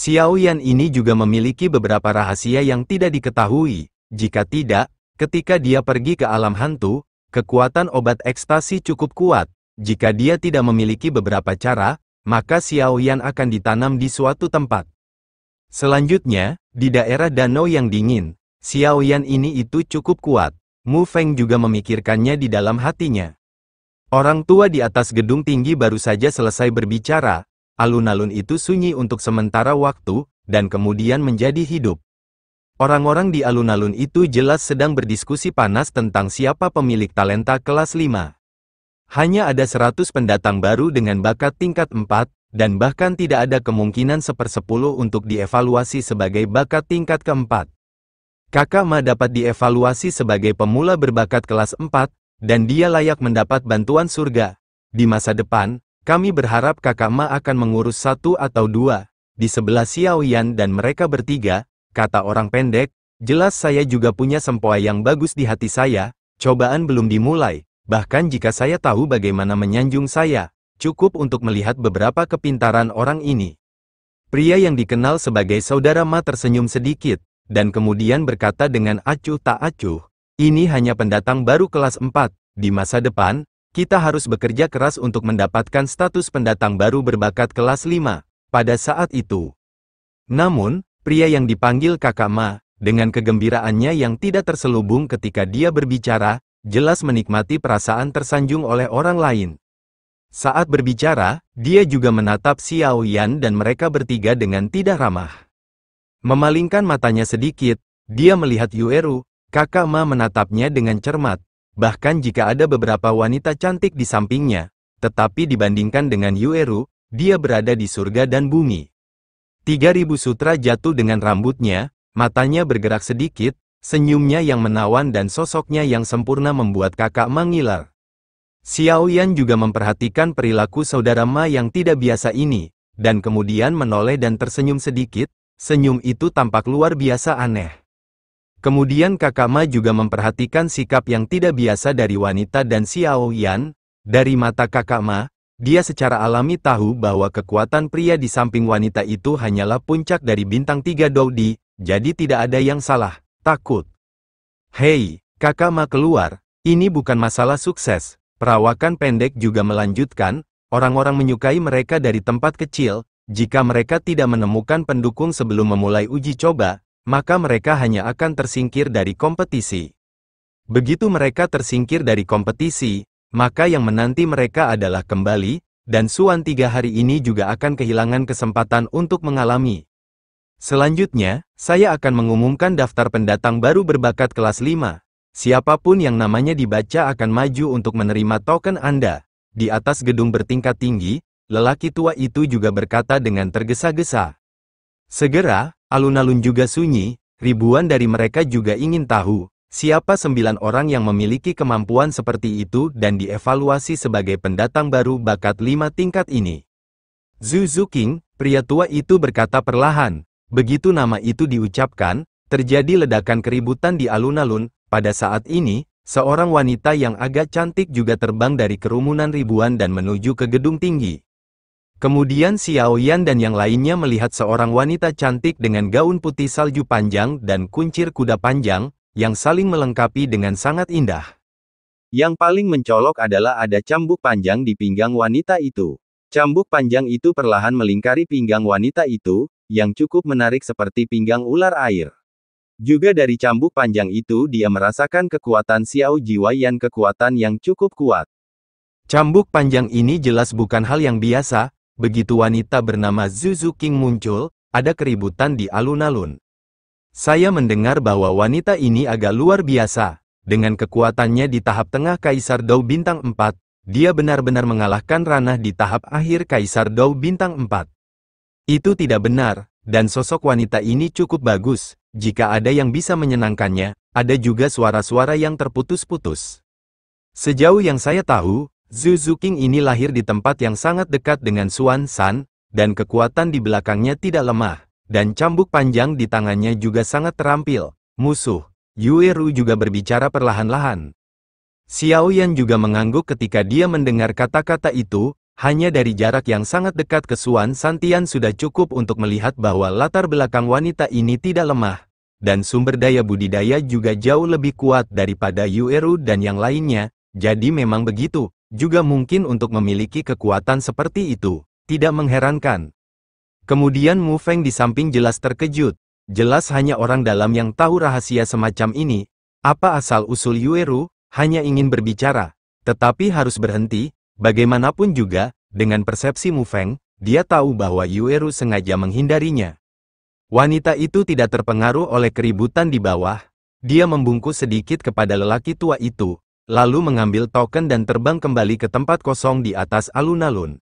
Xiaoyan ini juga memiliki beberapa rahasia yang tidak diketahui. Jika tidak, ketika dia pergi ke alam hantu, kekuatan obat ekstasi cukup kuat. Jika dia tidak memiliki beberapa cara, maka Xiaoyan akan ditanam di suatu tempat. Selanjutnya, di daerah danau yang dingin, Xiaoyan ini itu cukup kuat. Mu Feng juga memikirkannya di dalam hatinya. Orang tua di atas gedung tinggi baru saja selesai berbicara, alun-alun itu sunyi untuk sementara waktu, dan kemudian menjadi hidup. Orang-orang di alun-alun itu jelas sedang berdiskusi panas tentang siapa pemilik talenta kelas 5. Hanya ada 100 pendatang baru dengan bakat tingkat 4, dan bahkan tidak ada kemungkinan sepersepuluh untuk dievaluasi sebagai bakat tingkat keempat. Ma dapat dievaluasi sebagai pemula berbakat kelas 4, dan dia layak mendapat bantuan surga. Di masa depan, kami berharap kakak Ma akan mengurus satu atau dua, di sebelah Xiaoyan dan mereka bertiga, kata orang pendek, jelas saya juga punya sempoa yang bagus di hati saya, cobaan belum dimulai, bahkan jika saya tahu bagaimana menyanjung saya, cukup untuk melihat beberapa kepintaran orang ini. Pria yang dikenal sebagai saudara Ma tersenyum sedikit, dan kemudian berkata dengan acuh tak acuh, ini hanya pendatang baru kelas 4, di masa depan, kita harus bekerja keras untuk mendapatkan status pendatang baru berbakat kelas 5, pada saat itu. Namun, pria yang dipanggil kakak Ma, dengan kegembiraannya yang tidak terselubung ketika dia berbicara, jelas menikmati perasaan tersanjung oleh orang lain. Saat berbicara, dia juga menatap Xiao Yan dan mereka bertiga dengan tidak ramah. Memalingkan matanya sedikit, dia melihat Yueru, kakak Ma menatapnya dengan cermat bahkan jika ada beberapa wanita cantik di sampingnya, tetapi dibandingkan dengan Yueru, dia berada di surga dan bumi. 3000 sutra jatuh dengan rambutnya, matanya bergerak sedikit, senyumnya yang menawan dan sosoknya yang sempurna membuat kakak Xiao Yan juga memperhatikan perilaku saudara Ma yang tidak biasa ini, dan kemudian menoleh dan tersenyum sedikit, senyum itu tampak luar biasa aneh. Kemudian Kakama juga memperhatikan sikap yang tidak biasa dari wanita dan Xiao Yan, dari mata Kakama, dia secara alami tahu bahwa kekuatan pria di samping wanita itu hanyalah puncak dari bintang tiga Doudi, jadi tidak ada yang salah, takut. Hei, Kakama keluar, ini bukan masalah sukses, perawakan pendek juga melanjutkan, orang-orang menyukai mereka dari tempat kecil, jika mereka tidak menemukan pendukung sebelum memulai uji coba, maka mereka hanya akan tersingkir dari kompetisi. Begitu mereka tersingkir dari kompetisi, maka yang menanti mereka adalah kembali, dan Suan tiga hari ini juga akan kehilangan kesempatan untuk mengalami. Selanjutnya, saya akan mengumumkan daftar pendatang baru berbakat kelas 5. Siapapun yang namanya dibaca akan maju untuk menerima token Anda. Di atas gedung bertingkat tinggi, lelaki tua itu juga berkata dengan tergesa-gesa. Segera, Alun-alun juga sunyi, ribuan dari mereka juga ingin tahu, siapa sembilan orang yang memiliki kemampuan seperti itu dan dievaluasi sebagai pendatang baru bakat lima tingkat ini. Zhu Zuking, pria tua itu berkata perlahan, begitu nama itu diucapkan, terjadi ledakan keributan di alun-alun, pada saat ini, seorang wanita yang agak cantik juga terbang dari kerumunan ribuan dan menuju ke gedung tinggi. Kemudian Xiao Yan dan yang lainnya melihat seorang wanita cantik dengan gaun putih salju panjang dan kuncir kuda panjang, yang saling melengkapi dengan sangat indah. Yang paling mencolok adalah ada cambuk panjang di pinggang wanita itu. Cambuk panjang itu perlahan melingkari pinggang wanita itu, yang cukup menarik seperti pinggang ular air. Juga dari cambuk panjang itu dia merasakan kekuatan Xiao Jiwa Yan kekuatan yang cukup kuat. Cambuk panjang ini jelas bukan hal yang biasa, begitu wanita bernama Zuzu King muncul, ada keributan di alun-alun. Saya mendengar bahwa wanita ini agak luar biasa. Dengan kekuatannya di tahap tengah Kaisar Dou Bintang 4, dia benar-benar mengalahkan ranah di tahap akhir Kaisar Dou Bintang 4. Itu tidak benar, dan sosok wanita ini cukup bagus. Jika ada yang bisa menyenangkannya, ada juga suara-suara yang terputus-putus. Sejauh yang saya tahu, Zhu Zuking ini lahir di tempat yang sangat dekat dengan Xuan San, dan kekuatan di belakangnya tidak lemah, dan cambuk panjang di tangannya juga sangat terampil. Musuh, Yue Ru juga berbicara perlahan-lahan. Xiao Yan juga mengangguk ketika dia mendengar kata-kata itu, hanya dari jarak yang sangat dekat ke Suan Santian sudah cukup untuk melihat bahwa latar belakang wanita ini tidak lemah, dan sumber daya budidaya juga jauh lebih kuat daripada Yueru dan yang lainnya, jadi memang begitu, juga mungkin untuk memiliki kekuatan seperti itu, tidak mengherankan. Kemudian Mu Feng di samping jelas terkejut, jelas hanya orang dalam yang tahu rahasia semacam ini, apa asal-usul Yueru, hanya ingin berbicara, tetapi harus berhenti, bagaimanapun juga, dengan persepsi Mu Feng, dia tahu bahwa Yueru sengaja menghindarinya. Wanita itu tidak terpengaruh oleh keributan di bawah, dia membungkus sedikit kepada lelaki tua itu, lalu mengambil token dan terbang kembali ke tempat kosong di atas alun-alun.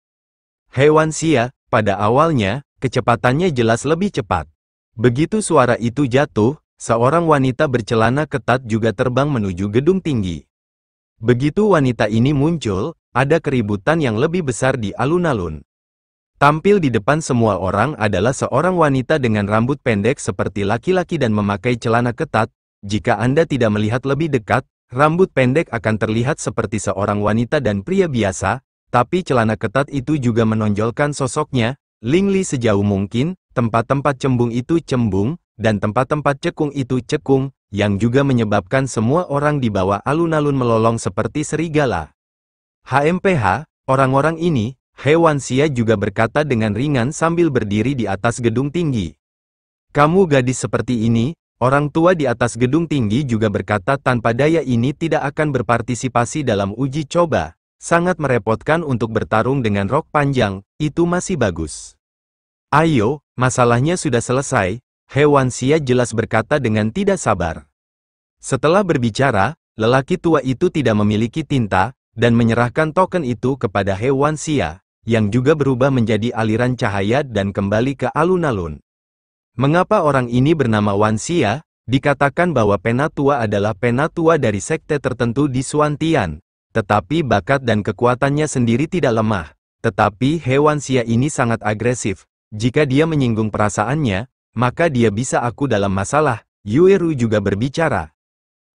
Hewan Sia, pada awalnya, kecepatannya jelas lebih cepat. Begitu suara itu jatuh, seorang wanita bercelana ketat juga terbang menuju gedung tinggi. Begitu wanita ini muncul, ada keributan yang lebih besar di alun-alun. Tampil di depan semua orang adalah seorang wanita dengan rambut pendek seperti laki-laki dan memakai celana ketat. Jika Anda tidak melihat lebih dekat, Rambut pendek akan terlihat seperti seorang wanita dan pria biasa, tapi celana ketat itu juga menonjolkan sosoknya. Lingli sejauh mungkin, tempat-tempat cembung itu cembung, dan tempat-tempat cekung itu cekung, yang juga menyebabkan semua orang di bawah alun-alun melolong seperti serigala. HMPH, orang-orang ini, Hewan Sia juga berkata dengan ringan sambil berdiri di atas gedung tinggi. Kamu gadis seperti ini, Orang tua di atas gedung tinggi juga berkata tanpa daya ini tidak akan berpartisipasi dalam uji coba. Sangat merepotkan untuk bertarung dengan rok panjang, itu masih bagus. Ayo, masalahnya sudah selesai, Hewan Sia jelas berkata dengan tidak sabar. Setelah berbicara, lelaki tua itu tidak memiliki tinta, dan menyerahkan token itu kepada Hewan Sia, yang juga berubah menjadi aliran cahaya dan kembali ke alun-alun. Mengapa orang ini bernama Wan Xia? Dikatakan bahwa penatua adalah penatua dari sekte tertentu di Suantian, tetapi bakat dan kekuatannya sendiri tidak lemah. Tetapi hewan Xia ini sangat agresif. Jika dia menyinggung perasaannya, maka dia bisa aku dalam masalah. Yueru juga berbicara.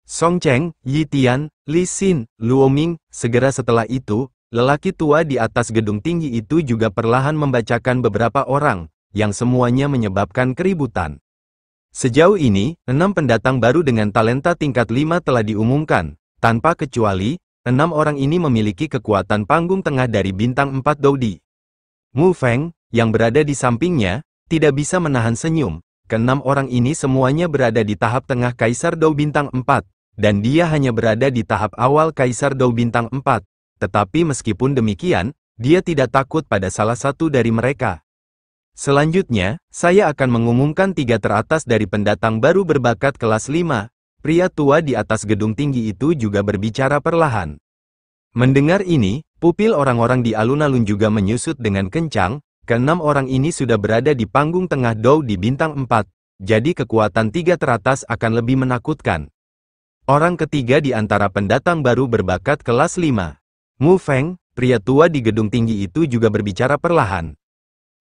Song Cheng, Yi Tian, Li Xin, Luoming, segera setelah itu, lelaki tua di atas gedung tinggi itu juga perlahan membacakan beberapa orang, yang semuanya menyebabkan keributan. Sejauh ini, enam pendatang baru dengan talenta tingkat 5 telah diumumkan, tanpa kecuali, enam orang ini memiliki kekuatan panggung tengah dari bintang 4 Dodi. Mu Feng, yang berada di sampingnya, tidak bisa menahan senyum, keenam orang ini semuanya berada di tahap tengah Kaisar Dou bintang 4, dan dia hanya berada di tahap awal Kaisar Dou bintang 4. Tetapi meskipun demikian, dia tidak takut pada salah satu dari mereka. Selanjutnya, saya akan mengumumkan tiga teratas dari pendatang baru berbakat kelas 5. Pria tua di atas gedung tinggi itu juga berbicara perlahan. Mendengar ini, pupil orang-orang di alun-alun juga menyusut dengan kencang, keenam orang ini sudah berada di panggung tengah Dou di bintang 4, jadi kekuatan tiga teratas akan lebih menakutkan. Orang ketiga di antara pendatang baru berbakat kelas 5. Mu Feng, pria tua di gedung tinggi itu juga berbicara perlahan.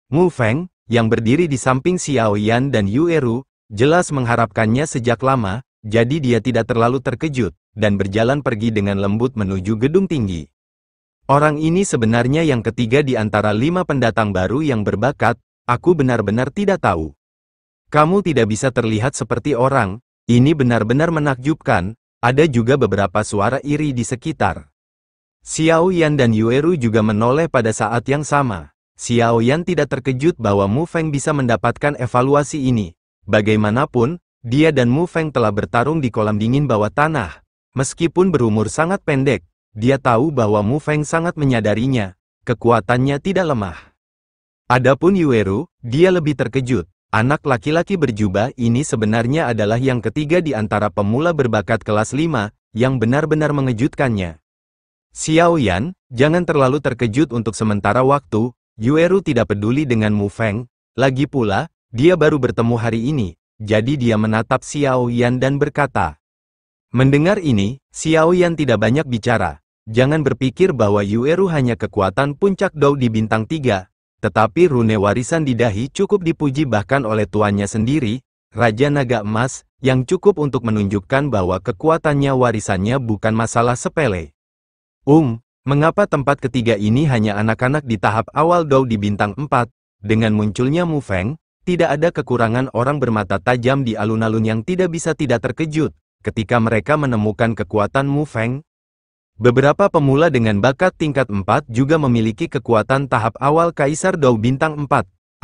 Mu Feng, yang berdiri di samping Xiao Yan dan Yu Eru, jelas mengharapkannya sejak lama, jadi dia tidak terlalu terkejut, dan berjalan pergi dengan lembut menuju gedung tinggi. Orang ini sebenarnya yang ketiga di antara lima pendatang baru yang berbakat, aku benar-benar tidak tahu. Kamu tidak bisa terlihat seperti orang, ini benar-benar menakjubkan, ada juga beberapa suara iri di sekitar. Xiao Yan dan Yueru juga menoleh pada saat yang sama. Xiao Yan tidak terkejut bahwa Mu Feng bisa mendapatkan evaluasi ini. Bagaimanapun, dia dan Mu Feng telah bertarung di kolam dingin bawah tanah. Meskipun berumur sangat pendek, dia tahu bahwa Mu Feng sangat menyadarinya. Kekuatannya tidak lemah. Adapun Yueru, dia lebih terkejut. Anak laki-laki berjubah ini sebenarnya adalah yang ketiga di antara pemula berbakat kelas 5, yang benar-benar mengejutkannya. Xiao Yan, jangan terlalu terkejut untuk sementara waktu, Yueru tidak peduli dengan Mu Feng, lagi pula, dia baru bertemu hari ini, jadi dia menatap Xiao Yan dan berkata. Mendengar ini, Xiao Yan tidak banyak bicara. Jangan berpikir bahwa Yueru hanya kekuatan puncak Dou di bintang tiga, tetapi rune warisan di dahi cukup dipuji bahkan oleh tuannya sendiri, Raja Naga Emas, yang cukup untuk menunjukkan bahwa kekuatannya warisannya bukan masalah sepele. Um, Mengapa tempat ketiga ini hanya anak-anak di tahap awal Dou di bintang 4? Dengan munculnya Mu Feng, tidak ada kekurangan orang bermata tajam di alun-alun yang tidak bisa tidak terkejut ketika mereka menemukan kekuatan Mu Feng. Beberapa pemula dengan bakat tingkat 4 juga memiliki kekuatan tahap awal Kaisar Dou bintang 4.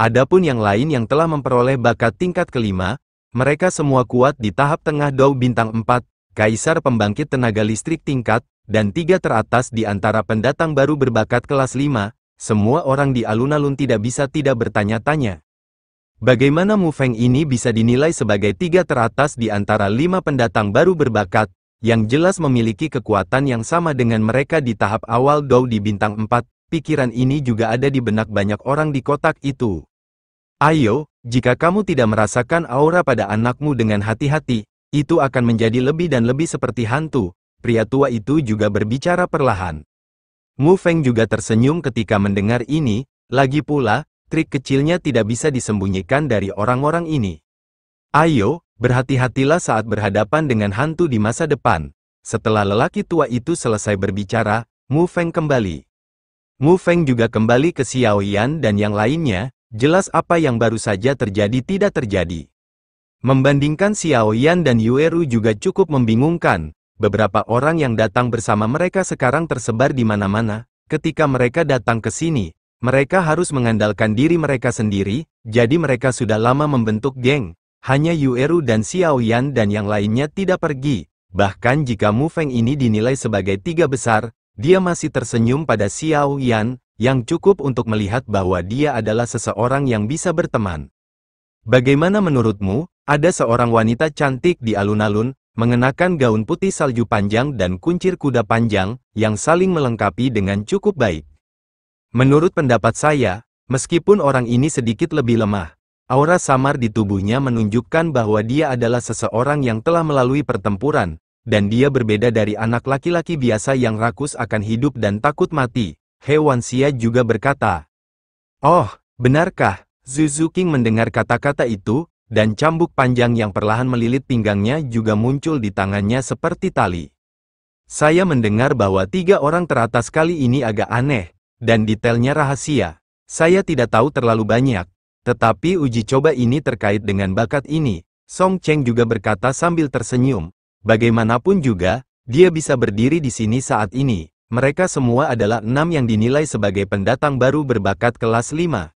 Adapun yang lain yang telah memperoleh bakat tingkat kelima, mereka semua kuat di tahap tengah Dou bintang 4, Kaisar Pembangkit Tenaga Listrik tingkat dan tiga teratas di antara pendatang baru berbakat kelas 5, semua orang di alun-alun tidak bisa tidak bertanya-tanya. Bagaimana Mu Feng ini bisa dinilai sebagai tiga teratas di antara lima pendatang baru berbakat, yang jelas memiliki kekuatan yang sama dengan mereka di tahap awal Dou di bintang 4, pikiran ini juga ada di benak banyak orang di kotak itu. Ayo, jika kamu tidak merasakan aura pada anakmu dengan hati-hati, itu akan menjadi lebih dan lebih seperti hantu, pria tua itu juga berbicara perlahan. Mu Feng juga tersenyum ketika mendengar ini, lagi pula, trik kecilnya tidak bisa disembunyikan dari orang-orang ini. Ayo, berhati-hatilah saat berhadapan dengan hantu di masa depan. Setelah lelaki tua itu selesai berbicara, Mu Feng kembali. Mu Feng juga kembali ke Xiaoyan dan yang lainnya, jelas apa yang baru saja terjadi tidak terjadi. Membandingkan Xiaoyan dan Yueru juga cukup membingungkan, beberapa orang yang datang bersama mereka sekarang tersebar di mana-mana, ketika mereka datang ke sini, mereka harus mengandalkan diri mereka sendiri, jadi mereka sudah lama membentuk geng, hanya Yueru dan Xiao Yan dan yang lainnya tidak pergi, bahkan jika Mu Feng ini dinilai sebagai tiga besar, dia masih tersenyum pada Xiao Yan, yang cukup untuk melihat bahwa dia adalah seseorang yang bisa berteman. Bagaimana menurutmu, ada seorang wanita cantik di alun-alun, mengenakan gaun putih salju panjang dan kuncir kuda panjang, yang saling melengkapi dengan cukup baik. Menurut pendapat saya, meskipun orang ini sedikit lebih lemah, aura samar di tubuhnya menunjukkan bahwa dia adalah seseorang yang telah melalui pertempuran, dan dia berbeda dari anak laki-laki biasa yang rakus akan hidup dan takut mati. Hewan Sia juga berkata, Oh, benarkah? Zuzuking mendengar kata-kata itu, dan cambuk panjang yang perlahan melilit pinggangnya juga muncul di tangannya seperti tali. Saya mendengar bahwa tiga orang teratas kali ini agak aneh, dan detailnya rahasia. Saya tidak tahu terlalu banyak, tetapi uji coba ini terkait dengan bakat ini. Song Cheng juga berkata sambil tersenyum, bagaimanapun juga, dia bisa berdiri di sini saat ini. Mereka semua adalah enam yang dinilai sebagai pendatang baru berbakat kelas 5.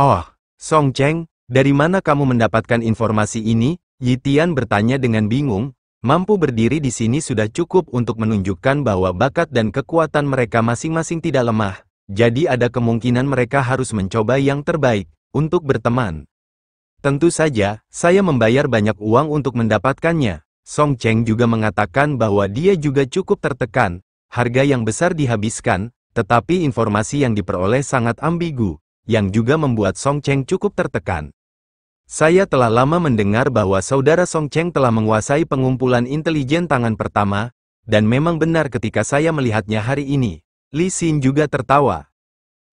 Oh, Song Cheng, dari mana kamu mendapatkan informasi ini? Yitian bertanya dengan bingung, mampu berdiri di sini sudah cukup untuk menunjukkan bahwa bakat dan kekuatan mereka masing-masing tidak lemah, jadi ada kemungkinan mereka harus mencoba yang terbaik, untuk berteman. Tentu saja, saya membayar banyak uang untuk mendapatkannya. Song Cheng juga mengatakan bahwa dia juga cukup tertekan, harga yang besar dihabiskan, tetapi informasi yang diperoleh sangat ambigu, yang juga membuat Song Cheng cukup tertekan. Saya telah lama mendengar bahwa saudara Song Cheng telah menguasai pengumpulan intelijen tangan pertama, dan memang benar ketika saya melihatnya hari ini. Li Xin juga tertawa.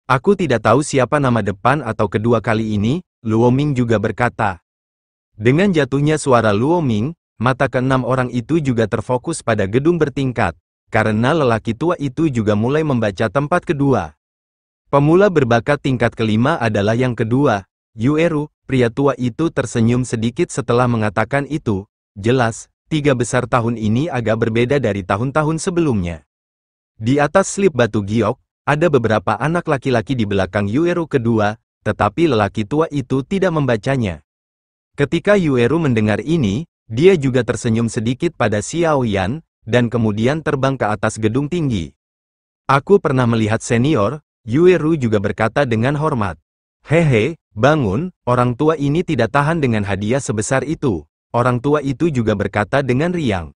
Aku tidak tahu siapa nama depan atau kedua kali ini, Luo Ming juga berkata. Dengan jatuhnya suara Luo Ming, mata keenam orang itu juga terfokus pada gedung bertingkat, karena lelaki tua itu juga mulai membaca tempat kedua. Pemula berbakat tingkat kelima adalah yang kedua. Yueru, pria tua itu tersenyum sedikit setelah mengatakan itu. Jelas, tiga besar tahun ini agak berbeda dari tahun-tahun sebelumnya. Di atas slip batu giok, ada beberapa anak laki-laki di belakang Yueru kedua, tetapi lelaki tua itu tidak membacanya. Ketika Yueru mendengar ini, dia juga tersenyum sedikit pada Xiao Yan, dan kemudian terbang ke atas gedung tinggi. Aku pernah melihat senior, Yueru juga berkata dengan hormat. Hehe, bangun, orang tua ini tidak tahan dengan hadiah sebesar itu. Orang tua itu juga berkata dengan riang.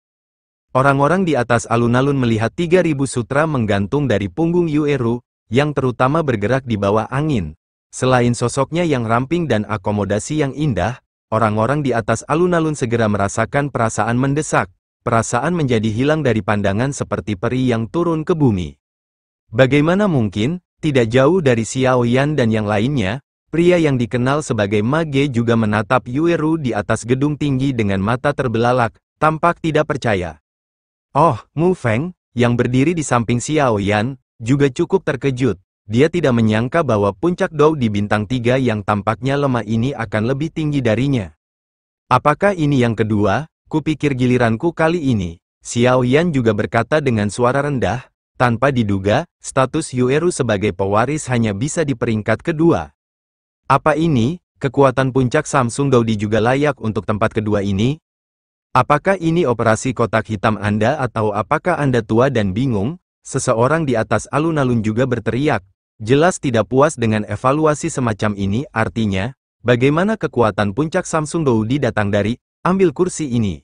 Orang-orang di atas alun-alun melihat 3000 sutra menggantung dari punggung Yueru, yang terutama bergerak di bawah angin. Selain sosoknya yang ramping dan akomodasi yang indah, orang-orang di atas alun-alun segera merasakan perasaan mendesak. Perasaan menjadi hilang dari pandangan seperti peri yang turun ke bumi. Bagaimana mungkin, tidak jauh dari Xiao Yan dan yang lainnya, pria yang dikenal sebagai Mage juga menatap Yueru di atas gedung tinggi dengan mata terbelalak, tampak tidak percaya. Oh, Mu Feng, yang berdiri di samping Xiao Yan, juga cukup terkejut. Dia tidak menyangka bahwa puncak Dou di bintang tiga yang tampaknya lemah ini akan lebih tinggi darinya. Apakah ini yang kedua? Kupikir giliranku kali ini. Xiao Yan juga berkata dengan suara rendah, tanpa diduga, status Yueru sebagai pewaris hanya bisa di peringkat kedua. Apa ini, kekuatan puncak Samsung Gaudi juga layak untuk tempat kedua ini? Apakah ini operasi kotak hitam Anda atau apakah Anda tua dan bingung? Seseorang di atas alun-alun juga berteriak. Jelas tidak puas dengan evaluasi semacam ini, artinya, bagaimana kekuatan puncak Samsung Gaudi datang dari, ambil kursi ini.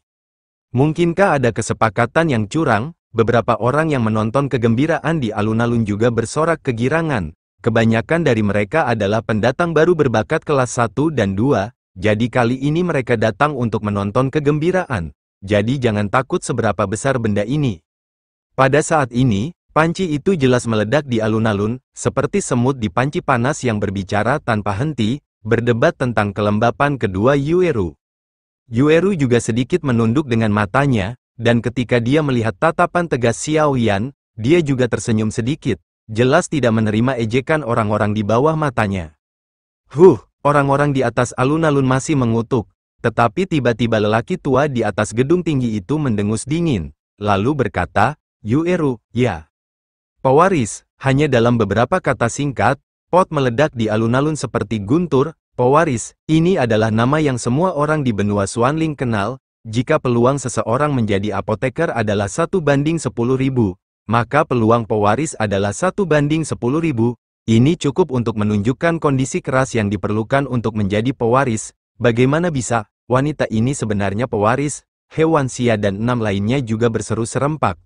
Mungkinkah ada kesepakatan yang curang, Beberapa orang yang menonton kegembiraan di alun-alun juga bersorak kegirangan. Kebanyakan dari mereka adalah pendatang baru berbakat kelas 1 dan 2, jadi kali ini mereka datang untuk menonton kegembiraan. Jadi jangan takut seberapa besar benda ini. Pada saat ini, panci itu jelas meledak di alun-alun, seperti semut di panci panas yang berbicara tanpa henti, berdebat tentang kelembapan kedua Yueru. Yueru juga sedikit menunduk dengan matanya, dan ketika dia melihat tatapan tegas Xiao Yan, dia juga tersenyum sedikit, jelas tidak menerima ejekan orang-orang di bawah matanya. Huh, orang-orang di atas alun-alun masih mengutuk, tetapi tiba-tiba lelaki tua di atas gedung tinggi itu mendengus dingin, lalu berkata, Yueru, ya. Pewaris, hanya dalam beberapa kata singkat, pot meledak di alun-alun seperti guntur, Pewaris, ini adalah nama yang semua orang di benua Suanling kenal, jika peluang seseorang menjadi apoteker adalah satu banding sepuluh ribu, maka peluang pewaris adalah satu banding sepuluh ribu. Ini cukup untuk menunjukkan kondisi keras yang diperlukan untuk menjadi pewaris. Bagaimana bisa, wanita ini sebenarnya pewaris, hewan sia dan enam lainnya juga berseru serempak.